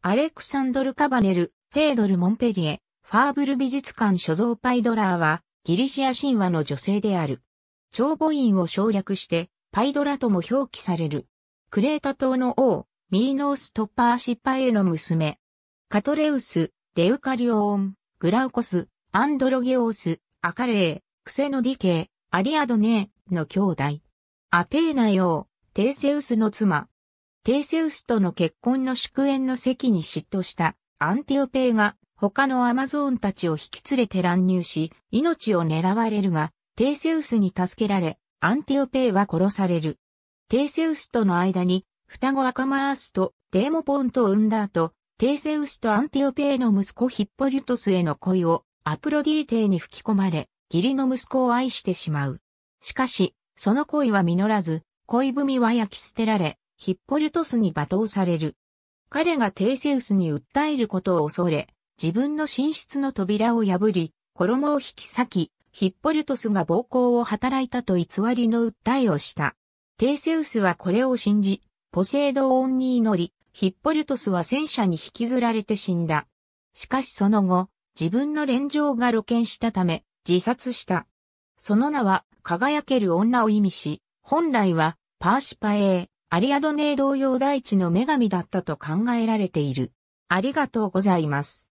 アレクサンドル・カバネル、フェードル・モンペリエ、ファーブル美術館所蔵パイドラーは、ギリシア神話の女性である。長母院を省略して、パイドラとも表記される。クレータ島の王、ミーノース・トッパーシパへの娘。カトレウス、デウカリオーン、グラウコス、アンドロゲオース、アカレー、クセノディケー、アリアドネーの兄弟。アテーナ王、テーセウスの妻。テイセウスとの結婚の祝宴の席に嫉妬したアンティオペイが他のアマゾーンたちを引き連れて乱入し、命を狙われるが、テイセウスに助けられ、アンティオペイは殺される。テイセウスとの間に、双子アカマースとデーモポントを産んだ後、テイセウスとアンティオペイの息子ヒッポリュトスへの恋をアプロディーテイに吹き込まれ、義理の息子を愛してしまう。しかし、その恋は実らず、恋文は焼き捨てられ、ヒッポリュトスに罵倒される。彼がテイセウスに訴えることを恐れ、自分の寝室の扉を破り、衣を引き裂き、ヒッポリュトスが暴行を働いたと偽りの訴えをした。テイセウスはこれを信じ、ポセイドオンに祈り、ヒッポリュトスは戦車に引きずられて死んだ。しかしその後、自分の連城が露見したため、自殺した。その名は、輝ける女を意味し、本来は、パーシパエー、アリアドネ同様大地の女神だったと考えられている。ありがとうございます。